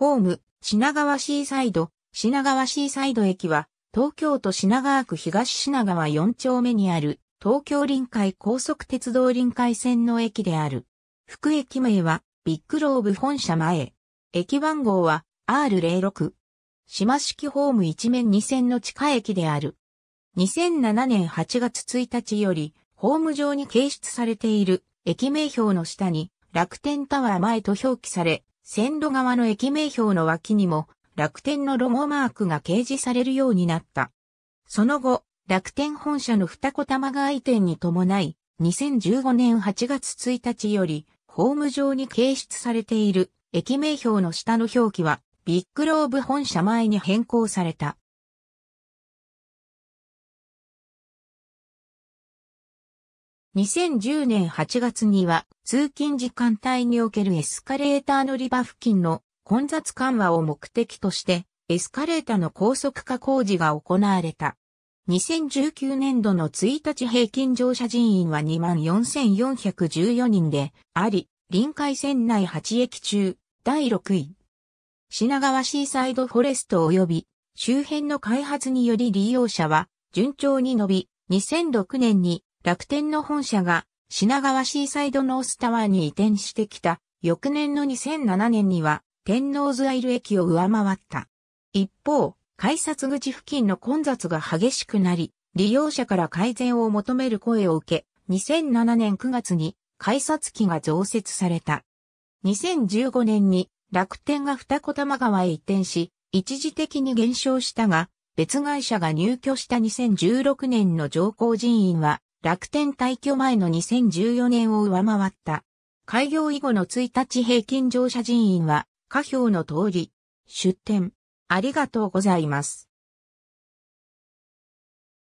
ホーム、品川シーサイド、品川シーサイド駅は、東京都品川区東品川4丁目にある、東京臨海高速鉄道臨海線の駅である。副駅名は、ビッグローブ本社前。駅番号は、R06。島式ホーム一面2線の地下駅である。2007年8月1日より、ホーム上に掲出されている駅名表の下に、楽天タワー前と表記され、線路側の駅名標の脇にも楽天のロゴマークが掲示されるようになった。その後、楽天本社の二子玉川移転に伴い、2015年8月1日より、ホーム上に掲出されている駅名標の下の表記は、ビッグローブ本社前に変更された。2010年8月には通勤時間帯におけるエスカレーター乗り場付近の混雑緩和を目的としてエスカレーターの高速化工事が行われた。2019年度の1日平均乗車人員は24,414人であり、臨海線内8駅中第6位。品川シーサイドフォレスト及び周辺の開発により利用者は順調に伸び、2006年に楽天の本社が品川シーサイドノースタワーに移転してきた翌年の2007年には天王洲アイル駅を上回った。一方、改札口付近の混雑が激しくなり、利用者から改善を求める声を受け、2007年9月に改札機が増設された。2015年に楽天が二子玉川へ移転し、一時的に減少したが、別会社が入居した2016年の上皇人員は楽天退去前の2014年を上回った。開業以後の1日平均乗車人員は、下表の通り、出店。ありがとうございます。